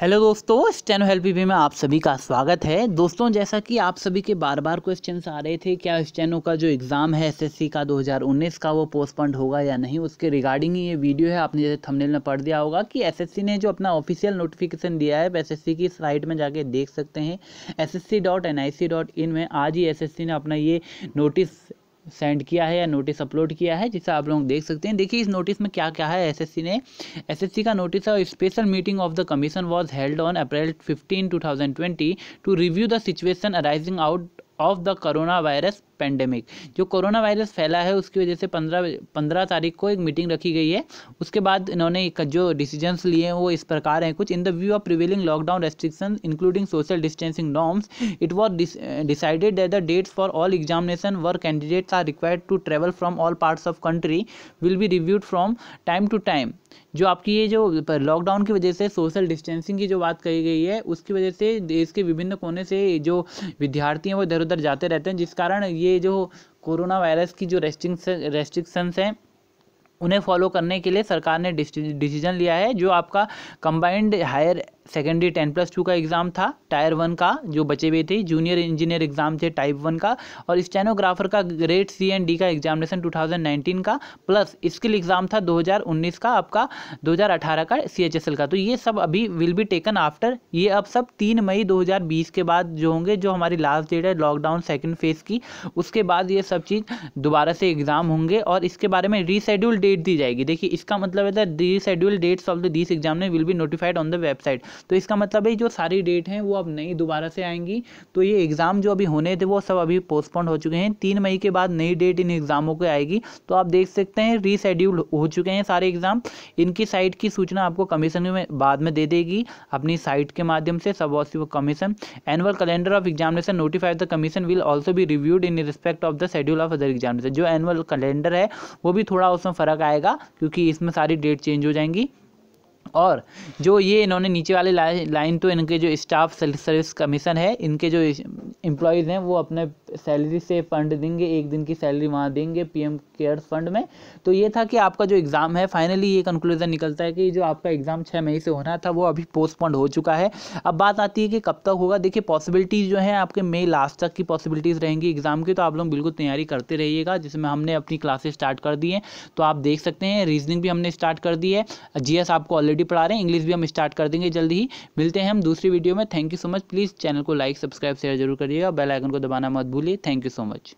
hello दोस्तों steno help we में आप सभी का स्वागत है दोस्तों जैसा कि आप सभी के बार बार क्वेश्चन आ रहे थे क्या स्टेनो का जो एग्ज़ाम है एसएससी का 2019 का वो पोस्टपोन्ड होगा या नहीं उसके रिगार्डिंग ही ये वीडियो है आपने जैसे थंबनेल में पढ़ दिया होगा कि एसएससी ने जो अपना ऑफिशियल नोटिफिकेशन दिया है एस एस की साइट में जाके देख सकते हैं एस में आज ही एस ने अपना ये नोटिस सेंड किया है या नोटिस अपलोड किया है जिसे आप लोग देख सकते हैं देखिए इस नोटिस में क्या क्या है एसएससी ने एसएससी का नोटिस है special meeting of the commission was held on April 15 2020 to review the situation arising out of the corona virus pandemic जो कोरोना वायरस फैला है उसकी वजह से पंद्रह पंद्रह तारीख को एक मीटिंग रखी गई है उसके बाद इन्होंने जो डिसीजंस लिए हैं वो इस प्रकार हैं कुछ in the view of prevailing lockdown restriction including social distancing norms it was decided that the dates for all examination were candidates are required to travel from all parts of country will be reviewed from time to time जो आपकी ये जो lockdown की वजह से social distancing की जो बात कही गई है उसकी वजह से देश के विभिन्न कोने से जो विद्यार्थी हैं वो इधर उधर जाते रहते हैं जिस कारण ये जो कोरोना वायरस की जो रेस्ट्रिक्शन रेस्ट्रिक्शंस हैं उन्हें फॉलो करने के लिए सरकार ने डिसीजन लिया है जो आपका combined higher secondary ten plus two का एग्ज़ाम था टायर वन का जो बचे हुए थे जूनियर इंजीनियर एग्ज़ाम थे टाइप वन का और स्टेनोग्राफर का ग्रेड सी एंड डी का एग्जामिनेशन 2019 का प्लस स्किल एग्ज़ाम था 2019 का आपका 2018 का सी एच एस एल का तो ये सब अभी विल बी टेकन आफ्टर ये अब सब तीन मई 2020 के बाद जो होंगे जो हमारी लास्ट डेट है लॉकडाउन सेकेंड फेज़ की उसके बाद ये सब चीज़ दोबारा से एग्ज़ाम होंगे और इसके बारे में रीशेड्यूल डेट दी जाएगी देखिए इसका मतलब है the reschedule dates of the this exam will be notified on the website तो इसका मतलब है जो सारी डेट हैं वो अब नई दोबारा से आएंगी तो ये एग्ज़ाम जो अभी होने थे वो सब अभी पोस्टपोन हो चुके हैं तीन मई के बाद नई डेट इन एग्ज़ामों की आएगी तो आप देख सकते हैं रीशेड्यूल हो चुके हैं सारे एग्ज़ाम इनकी साइट की सूचना आपको कमीशन में बाद में दे देगी अपनी साइट के माध्यम से सब of commission annual calendar of examination notified the commission will also भी reviewed in respect of the schedule of other examination जो एनुअल कैलेंडर है वो भी थोड़ा उसमें फ़र्क आएगा क्योंकि इसमें सारी डेट चेंज हो जाएंगी और जो ये इन्होंने नीचे वाले लाइन तो इनके जो स्टाफ सर्विस कमीशन है इनके जो एम्प्लॉयज़ हैं वो अपने सैलरी से फंड देंगे एक दिन की सैलरी वहाँ देंगे पीएम केयर्स फंड में तो ये था कि आपका जो एग्ज़ाम है फाइनली ये कंक्लूजन निकलता है कि जो आपका एग्ज़ाम छः मई से होना था वो अभी पोस्टपोन्ड हो चुका है अब बात आती है कि कब तक होगा देखिए पॉसिबिलिटीज़ जो हैं आपके मई लास्ट तक की पॉसिबिलिटीज़ रहेंगी एग्ज़ाम की तो आप लोग बिल्कुल तैयारी करते रहिएगा जिसमें हमने अपनी क्लासेस स्टार्ट कर दी हैं तो आप देख सकते हैं रीजनिंग भी हमने स्टार्ट कर दी है जी आपको ऑलरेडी हिंदी पढ़ा रहे हैं इंग्लिश भी हम स्टार्ट कर देंगे जल्दी ही मिलते हैं हम दूसरी वीडियो में thank you so much please channel को लाइक सब्सक्राइब शेयर जरूर करिएगा बेल आइकन को दबाना मत भूलिए थैंक यू सो मच